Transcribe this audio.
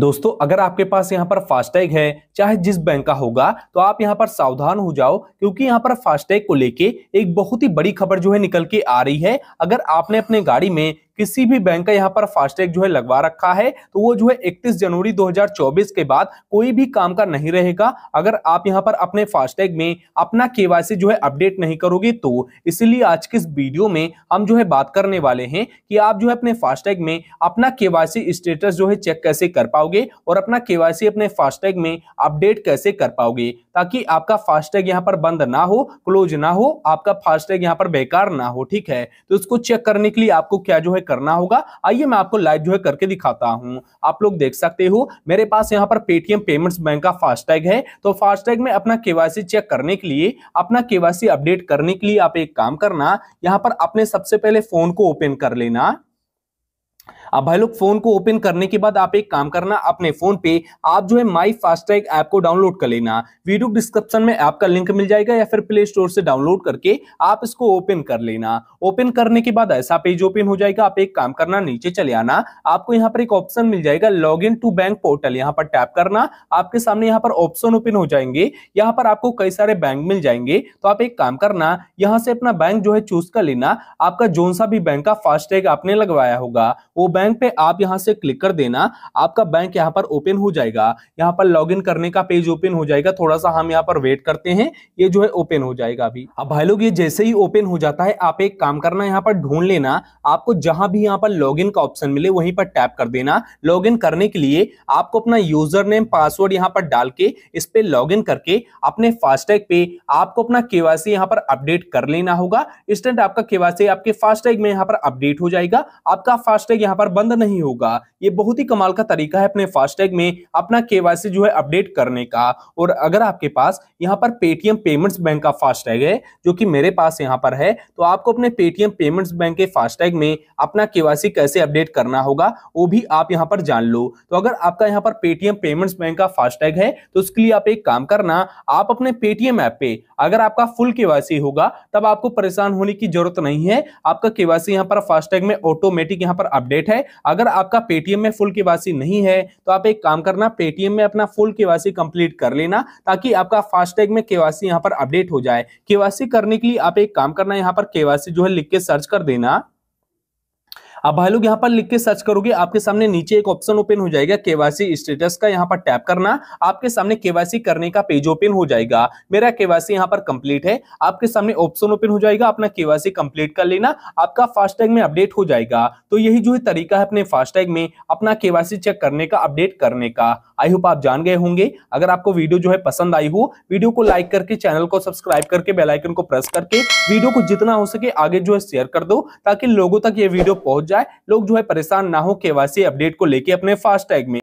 दोस्तों अगर आपके पास यहाँ पर फास्टैग है चाहे जिस बैंक का होगा तो आप यहाँ पर सावधान हो जाओ क्योंकि यहाँ पर फास्टैग को लेके एक बहुत ही बड़ी खबर जो है निकल के आ रही है अगर आपने अपने गाड़ी में किसी भी बैंक का यहाँ पर फास्टैग जो है लगवा रखा है तो वो जो है इकतीस जनवरी 2024 के बाद कोई भी काम का नहीं रहेगा अगर आप यहाँ पर अपने फास्टैग में अपना के जो है अपडेट नहीं करोगे तो इसलिए आज के इस वीडियो में हम जो है बात करने वाले हैं कि आप जो है अपने फास्टैग में अपना के स्टेटस जो है चेक कैसे कर पाओगे और अपना के अपने फास्टैग में अपडेट कैसे कर पाओगे ताकि आपका फास्टैग यहाँ पर बंद ना हो क्लोज ना हो आपका फास्टैग यहाँ पर बेकार ना हो ठीक है तो इसको चेक करने के लिए आपको क्या जो है करना होगा आइए मैं आपको लाइव जो है करके दिखाता हूं आप लोग देख सकते हो मेरे पास यहाँ पर पेटीएम पेमेंट्स बैंक का फास्टैग है तो फास्टैग में अपना केवासी चेक करने के लिए अपना केवासी अपडेट करने के लिए आप एक काम करना यहाँ पर अपने सबसे पहले फोन को ओपन कर लेना अब भाई लोग फोन को ओपन करने के बाद आप एक काम करना अपने फोन पे आप जो है माई फास्टैग ऐप को डाउनलोड कर लेना वीडियो डिस्क्रिप्शन में ऐप का लिंक मिल जाएगा या फिर प्ले स्टोर से डाउनलोड करके आप इसको ओपन कर लेना ओपन करने के बाद ऐसा पेज ओपन हो जाएगा आप एक काम करना नीचे चले आना आपको यहाँ पर एक ऑप्शन मिल जाएगा log in to bank portal यहाँ पर टैप करना आपके सामने यहाँ पर ऑप्शन ओपन हो जाएंगे यहाँ पर आपको कई सारे बैंक मिल जाएंगे तो आप एक काम करना यहाँ से अपना बैंक जो है चूज कर लेना आपका जोन सा भी बैंक का फास्टैग आपने लगवाया होगा वो बैंक बैंक पे आप यहाँ से क्लिक कर देना आपका बैंक यहाँ पर ओपन हो जाएगा यहाँ पर लॉगिन करने का पेज ओपन हो जाएगा थोड़ा सा हम यहाँ पर वेट करते हैं ये जो है ओपन हो जाएगा अभी अब भाई लोग ये जैसे ही ओपन हो जाता है आप एक काम करना यहाँ पर ढूंढ लेना आपको जहां भी यहाँ पर लॉग का ऑप्शन मिले वहीं पर टैप कर देना लॉग करने के लिए आपको अपना यूजर नेम पासवर्ड यहाँ पर डाल के इस पे लॉग करके अपने फास्टैग पे आपको अपना केवासी यहाँ पर अपडेट कर लेना होगा इंस्टेंट आपका केवासी आपके फास्टैग में यहाँ पर अपडेट हो जाएगा आपका फास्टैग यहाँ पर बंद नहीं होगा ये बहुत ही कमाल का तरीका है अपने फास्टैग में अपना केवाईसी जो है अपडेट करने का और अगर आपके पास यहाँ पर पेटीएम पेमेंट्स बैंक का फास्टैग है जो कि मेरे पास यहाँ पर है तो आपको अपने पेटीएम पेमेंट्स बैंक के फास्टैग में अपना केवासी कैसे अपडेट करना होगा वो भी आप यहाँ पर जान लो तो अगर आपका यहाँ पर पेटीएम पेमेंट्स बैंक का फास्टैग है तो उसके लिए आप एक काम करना आप अपने पेटीएम ऐप पे अगर आपका फुल केवासी होगा तब आपको परेशान होने की जरूरत नहीं है आपका केवासी यहाँ पर फास्टैग में ऑटोमेटिक यहाँ पर अपडेट है अगर आपका पेटीएम में फुल केवासी नहीं है तो आप एक काम करना पेटीएम में अपना फुल केवासी कंप्लीट कर लेना ताकि आपका फास्टैग में केवासी यहाँ पर अपडेट हो जाए केवासी करने के लिए आप एक काम करना यहाँ पर केवासी जो है लिख के सर्च कर देना अब भाई लोग यहाँ पर लिख के सर्च करोगे आपके सामने नीचे एक ऑप्शन ओपन हो जाएगा केवासी स्टेटस का यहाँ पर टैप करना आपके सामने केवासी करने का पेज ओपन हो जाएगा मेरा केवासी यहाँ पर कंप्लीट है आपके सामने ऑप्शन ओपन हो जाएगा अपना केवासी कंप्लीट कर लेना आपका फास्टैग में अपडेट हो जाएगा तो यही जो है तरीका है अपने फास्टैग में अपना केवासी चेक करने का अपडेट करने का आई होप आप जान गए होंगे अगर आपको वीडियो जो है पसंद आई हो वीडियो को लाइक करके चैनल को सब्सक्राइब करके बेलाइकन को प्रेस करके वीडियो को जितना हो सके आगे जो है शेयर कर दो ताकि लोगों तक ये वीडियो पहुंच जाए लोग जो है परेशान ना हो वासी अपडेट को लेके अपने फास्टैग में